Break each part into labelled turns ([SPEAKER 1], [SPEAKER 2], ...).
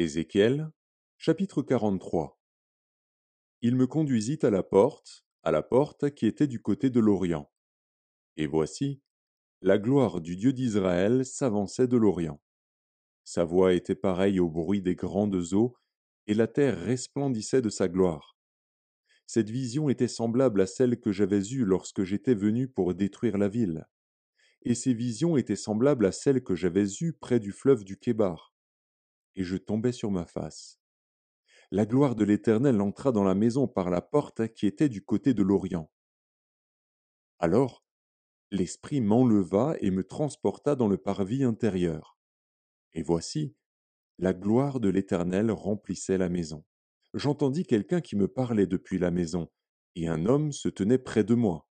[SPEAKER 1] Ézéchiel chapitre 43 Il me conduisit à la porte, à la porte qui était du côté de l'Orient. Et voici, la gloire du Dieu d'Israël s'avançait de l'Orient. Sa voix était pareille au bruit des grandes eaux, et la terre resplendissait de sa gloire. Cette vision était semblable à celle que j'avais eue lorsque j'étais venu pour détruire la ville. Et ces visions étaient semblables à celles que j'avais eues près du fleuve du Kébar et je tombai sur ma face. La gloire de l'Éternel entra dans la maison par la porte hein, qui était du côté de l'Orient. Alors, l'Esprit m'enleva et me transporta dans le parvis intérieur. Et voici, la gloire de l'Éternel remplissait la maison. J'entendis quelqu'un qui me parlait depuis la maison, et un homme se tenait près de moi.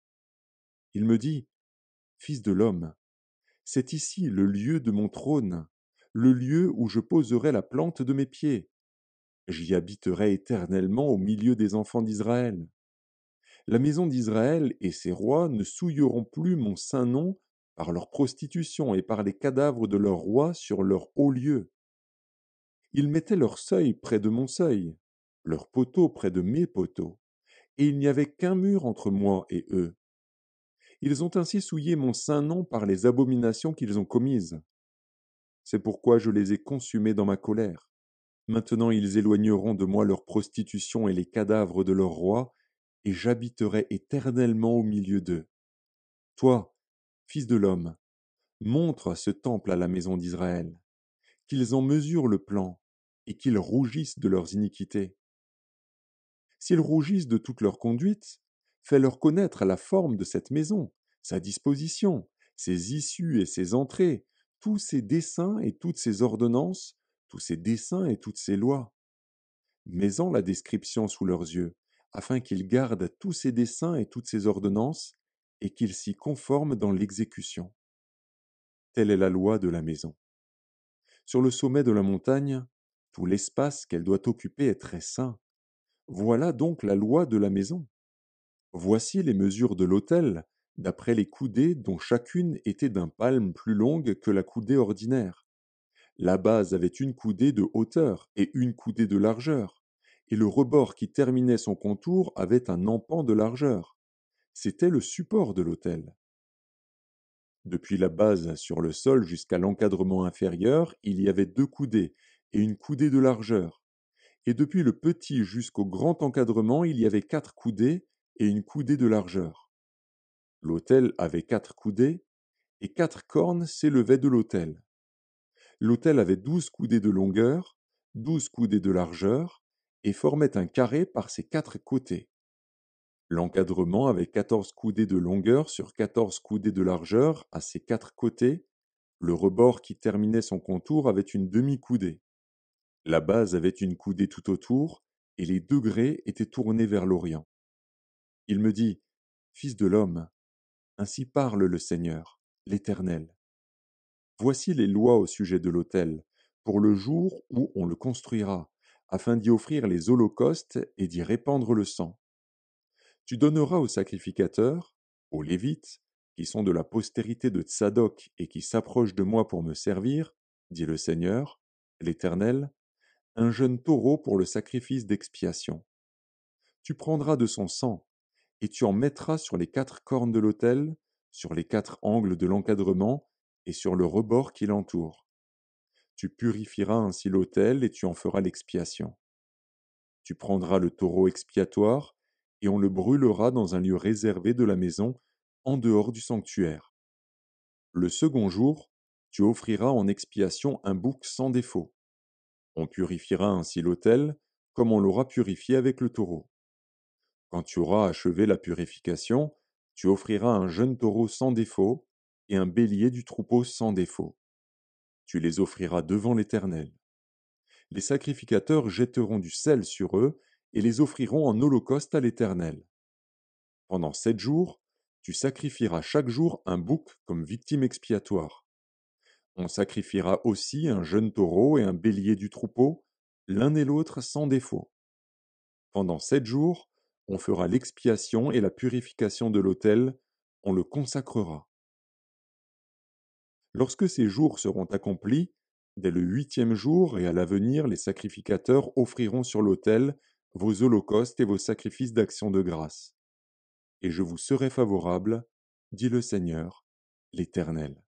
[SPEAKER 1] Il me dit Fils de l'homme, c'est ici le lieu de mon trône, le lieu où je poserai la plante de mes pieds. J'y habiterai éternellement au milieu des enfants d'Israël. La maison d'Israël et ses rois ne souilleront plus mon saint nom par leur prostitution et par les cadavres de leurs rois sur leur haut lieu. Ils mettaient leur seuil près de mon seuil, leurs poteaux près de mes poteaux, et il n'y avait qu'un mur entre moi et eux. Ils ont ainsi souillé mon saint nom par les abominations qu'ils ont commises. C'est pourquoi je les ai consumés dans ma colère. Maintenant ils éloigneront de moi leur prostitution et les cadavres de leur roi, et j'habiterai éternellement au milieu d'eux. Toi, fils de l'homme, montre ce temple à la maison d'Israël, qu'ils en mesurent le plan, et qu'ils rougissent de leurs iniquités. S'ils rougissent de toute leur conduite, fais-leur connaître la forme de cette maison, sa disposition, ses issues et ses entrées, tous ces dessins et toutes ces ordonnances, tous ces dessins et toutes ces lois. mets en la description sous leurs yeux, afin qu'ils gardent tous ces dessins et toutes ces ordonnances, et qu'ils s'y conforment dans l'exécution. Telle est la loi de la maison. Sur le sommet de la montagne, tout l'espace qu'elle doit occuper est très saint. Voilà donc la loi de la maison. Voici les mesures de l'autel d'après les coudées dont chacune était d'un palme plus longue que la coudée ordinaire. La base avait une coudée de hauteur et une coudée de largeur, et le rebord qui terminait son contour avait un empan de largeur. C'était le support de l'autel. Depuis la base sur le sol jusqu'à l'encadrement inférieur, il y avait deux coudées et une coudée de largeur. Et depuis le petit jusqu'au grand encadrement, il y avait quatre coudées et une coudée de largeur. L'autel avait quatre coudées, et quatre cornes s'élevaient de l'autel. L'autel avait douze coudées de longueur, douze coudées de largeur, et formait un carré par ses quatre côtés. L'encadrement avait quatorze coudées de longueur sur quatorze coudées de largeur à ses quatre côtés, le rebord qui terminait son contour avait une demi-coudée. La base avait une coudée tout autour, et les degrés étaient tournés vers l'Orient. Il me dit Fils de l'homme, ainsi parle le Seigneur, l'Éternel. Voici les lois au sujet de l'autel, pour le jour où on le construira, afin d'y offrir les holocaustes et d'y répandre le sang. Tu donneras aux sacrificateurs, aux Lévites, qui sont de la postérité de Tsadok et qui s'approchent de moi pour me servir, dit le Seigneur, l'Éternel, un jeune taureau pour le sacrifice d'expiation. Tu prendras de son sang, et tu en mettras sur les quatre cornes de l'autel, sur les quatre angles de l'encadrement et sur le rebord qui l'entoure. Tu purifieras ainsi l'autel et tu en feras l'expiation. Tu prendras le taureau expiatoire et on le brûlera dans un lieu réservé de la maison, en dehors du sanctuaire. Le second jour, tu offriras en expiation un bouc sans défaut. On purifiera ainsi l'autel, comme on l'aura purifié avec le taureau. Quand tu auras achevé la purification, tu offriras un jeune taureau sans défaut et un bélier du troupeau sans défaut. Tu les offriras devant l'Éternel. Les sacrificateurs jetteront du sel sur eux et les offriront en holocauste à l'Éternel. Pendant sept jours, tu sacrifieras chaque jour un bouc comme victime expiatoire. On sacrifiera aussi un jeune taureau et un bélier du troupeau, l'un et l'autre sans défaut. Pendant sept jours, on fera l'expiation et la purification de l'autel, on le consacrera. Lorsque ces jours seront accomplis, dès le huitième jour et à l'avenir, les sacrificateurs offriront sur l'autel vos holocaustes et vos sacrifices d'action de grâce. Et je vous serai favorable, dit le Seigneur, l'Éternel.